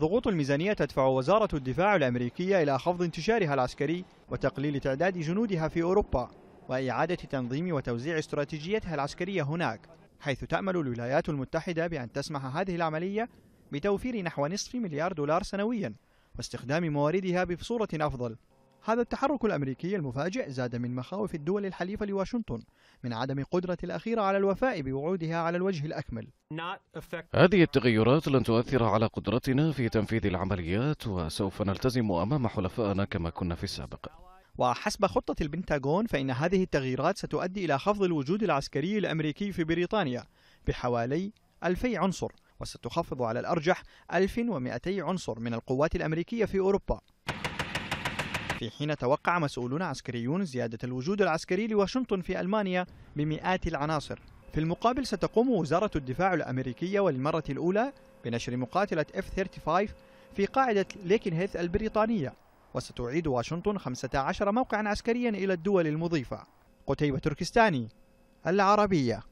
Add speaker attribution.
Speaker 1: ضغوط الميزانية تدفع وزارة الدفاع الأمريكية إلى خفض انتشارها العسكري وتقليل تعداد جنودها في أوروبا وإعادة تنظيم وتوزيع استراتيجيتها العسكرية هناك حيث تأمل الولايات المتحدة بأن تسمح هذه العملية بتوفير نحو نصف مليار دولار سنويا واستخدام مواردها بصورة أفضل هذا التحرك الأمريكي المفاجئ زاد من مخاوف الدول الحليفة لواشنطن من عدم قدرة الأخيرة على الوفاء بوعودها على الوجه الأكمل
Speaker 2: هذه التغيرات لن تؤثر على قدرتنا في تنفيذ العمليات وسوف نلتزم أمام حلفائنا كما كنا في السابق
Speaker 1: وحسب خطة البنتاغون فإن هذه التغييرات ستؤدي إلى خفض الوجود العسكري الأمريكي في بريطانيا بحوالي 2000 عنصر وستخفض على الأرجح 1200 عنصر من القوات الأمريكية في أوروبا في حين توقع مسؤولون عسكريون زيادة الوجود العسكري لواشنطن في ألمانيا بمئات العناصر في المقابل ستقوم وزارة الدفاع الأمريكية وللمرة الأولى بنشر مقاتلة F-35 في قاعدة ليكنهيث البريطانية وستعيد واشنطن 15 موقعا عسكريا إلى الدول المضيفة قتيبة تركستاني العربية